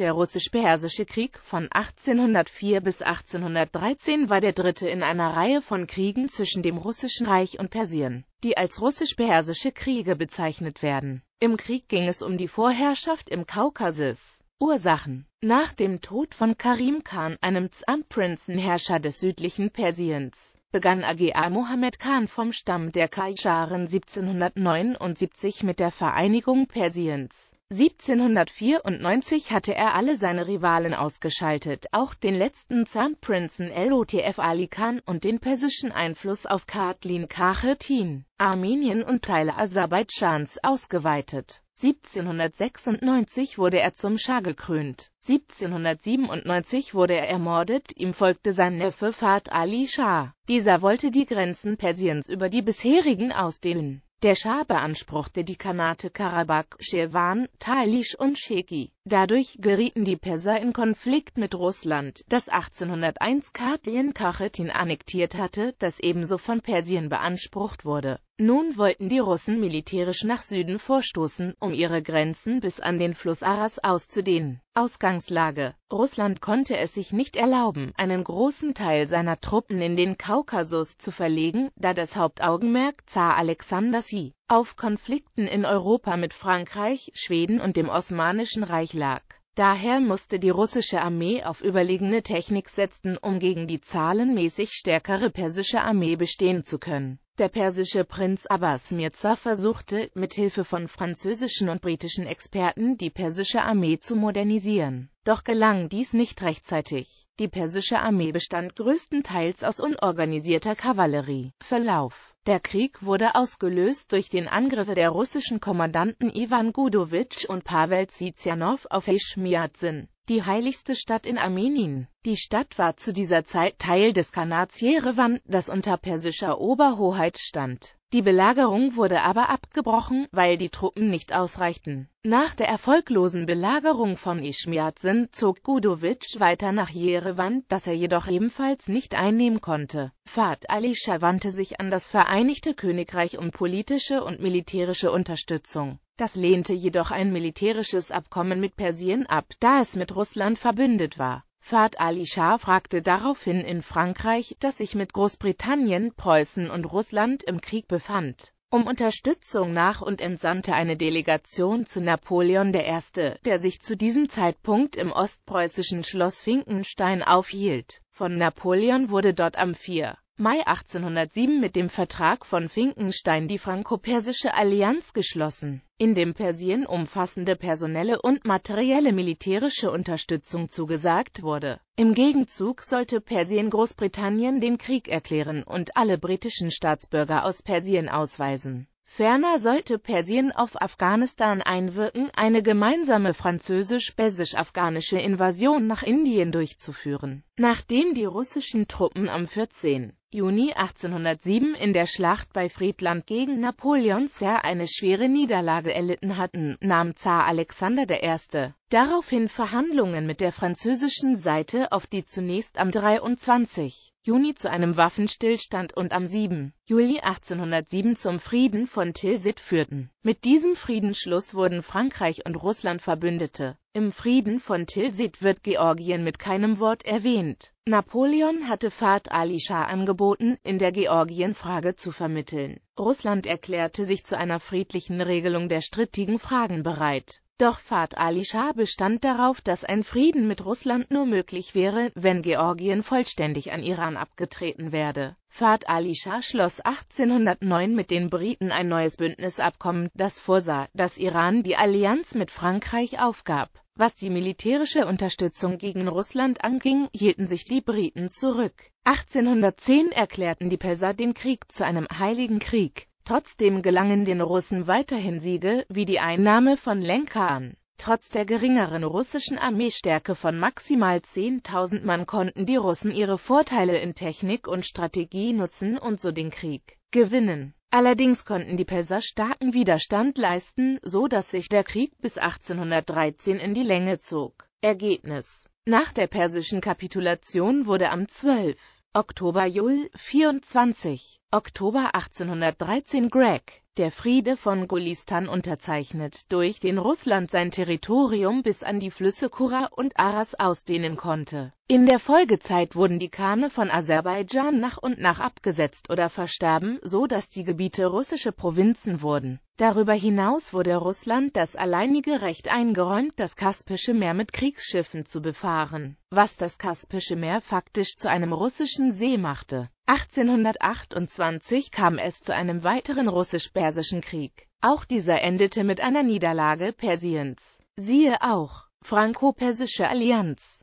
Der russisch-persische Krieg von 1804 bis 1813 war der dritte in einer Reihe von Kriegen zwischen dem Russischen Reich und Persien, die als russisch-persische Kriege bezeichnet werden. Im Krieg ging es um die Vorherrschaft im Kaukasus. Ursachen Nach dem Tod von Karim Khan, einem Zan-Prinzenherrscher des südlichen Persiens, begann Aga Mohammed Khan vom Stamm der Kaischaren 1779 mit der Vereinigung Persiens. 1794 hatte er alle seine Rivalen ausgeschaltet, auch den letzten Zahnprinzen LOTF Ali Khan und den persischen Einfluss auf Kartlin Kachetin, Armenien und Teile Aserbaidschans ausgeweitet. 1796 wurde er zum Schah gekrönt. 1797 wurde er ermordet, ihm folgte sein Neffe Fahd Ali Schah. Dieser wollte die Grenzen Persiens über die bisherigen ausdehnen. Der Schah beanspruchte die Kanate Karabakh, Sherwan, Talisch und Sheki. Dadurch gerieten die Perser in Konflikt mit Russland, das 1801 Kartli Kachetin annektiert hatte, das ebenso von Persien beansprucht wurde. Nun wollten die Russen militärisch nach Süden vorstoßen, um ihre Grenzen bis an den Fluss Aras auszudehnen. Ausgangslage Russland konnte es sich nicht erlauben, einen großen Teil seiner Truppen in den Kaukasus zu verlegen, da das Hauptaugenmerk Zar Alexander Sie auf Konflikten in Europa mit Frankreich, Schweden und dem Osmanischen Reich lag. Daher musste die russische Armee auf überlegene Technik setzen, um gegen die zahlenmäßig stärkere persische Armee bestehen zu können. Der persische Prinz Abbas Mirza versuchte, mit Hilfe von französischen und britischen Experten die persische Armee zu modernisieren. Doch gelang dies nicht rechtzeitig. Die persische Armee bestand größtenteils aus unorganisierter Kavallerie. Verlauf der Krieg wurde ausgelöst durch den Angriff der russischen Kommandanten Ivan Gudowitsch und Pavel Tsitsianow auf Eschmiadzin, die heiligste Stadt in Armenien. Die Stadt war zu dieser Zeit Teil des Khanats Jerewan, das unter persischer Oberhoheit stand. Die Belagerung wurde aber abgebrochen, weil die Truppen nicht ausreichten. Nach der erfolglosen Belagerung von Ischmiadzin zog Gudowitsch weiter nach Jerewan, das er jedoch ebenfalls nicht einnehmen konnte. Fahd Ali Shah wandte sich an das Vereinigte Königreich um politische und militärische Unterstützung. Das lehnte jedoch ein militärisches Abkommen mit Persien ab, da es mit Russland verbündet war. Fahd Ali Shah fragte daraufhin in Frankreich, das sich mit Großbritannien, Preußen und Russland im Krieg befand, um Unterstützung nach und entsandte eine Delegation zu Napoleon I., der sich zu diesem Zeitpunkt im ostpreußischen Schloss Finkenstein aufhielt. Von Napoleon wurde dort am 4. Mai 1807 mit dem Vertrag von Finkenstein die franco-persische Allianz geschlossen, in dem Persien umfassende personelle und materielle militärische Unterstützung zugesagt wurde. Im Gegenzug sollte Persien Großbritannien den Krieg erklären und alle britischen Staatsbürger aus Persien ausweisen. Ferner sollte Persien auf Afghanistan einwirken, eine gemeinsame französisch-persisch-afghanische Invasion nach Indien durchzuführen. Nachdem die russischen Truppen am 14. Juni 1807 in der Schlacht bei Friedland gegen Napoleons Heer eine schwere Niederlage erlitten hatten, nahm Zar Alexander I. daraufhin Verhandlungen mit der französischen Seite auf, die zunächst am 23. Juni zu einem Waffenstillstand und am 7. Juli 1807 zum Frieden von Tilsit führten mit diesem Friedensschluss wurden Frankreich und Russland Verbündete. Im Frieden von Tilsit wird Georgien mit keinem Wort erwähnt. Napoleon hatte Fahrt Ali Shah angeboten, in der Georgien-Frage zu vermitteln. Russland erklärte sich zu einer friedlichen Regelung der strittigen Fragen bereit. Doch Fahd Ali Schah bestand darauf, dass ein Frieden mit Russland nur möglich wäre, wenn Georgien vollständig an Iran abgetreten werde. Fahd Ali Schah schloss 1809 mit den Briten ein neues Bündnisabkommen, das vorsah, dass Iran die Allianz mit Frankreich aufgab. Was die militärische Unterstützung gegen Russland anging, hielten sich die Briten zurück. 1810 erklärten die Perser den Krieg zu einem heiligen Krieg. Trotzdem gelangen den Russen weiterhin Siege, wie die Einnahme von Lenkan. Trotz der geringeren russischen Armeestärke von maximal 10.000 Mann konnten die Russen ihre Vorteile in Technik und Strategie nutzen und so den Krieg gewinnen. Allerdings konnten die Perser starken Widerstand leisten, so dass sich der Krieg bis 1813 in die Länge zog. Ergebnis Nach der persischen Kapitulation wurde am 12. Oktober Jul 24, Oktober 1813 Greg. Der Friede von Gulistan unterzeichnet, durch den Russland sein Territorium bis an die Flüsse Kura und Aras ausdehnen konnte. In der Folgezeit wurden die Kane von Aserbaidschan nach und nach abgesetzt oder verstarben, so dass die Gebiete russische Provinzen wurden. Darüber hinaus wurde Russland das alleinige Recht eingeräumt, das Kaspische Meer mit Kriegsschiffen zu befahren, was das Kaspische Meer faktisch zu einem russischen See machte. 1828 kam es zu einem weiteren russisch-persischen Krieg. Auch dieser endete mit einer Niederlage Persiens. Siehe auch Franco-Persische Allianz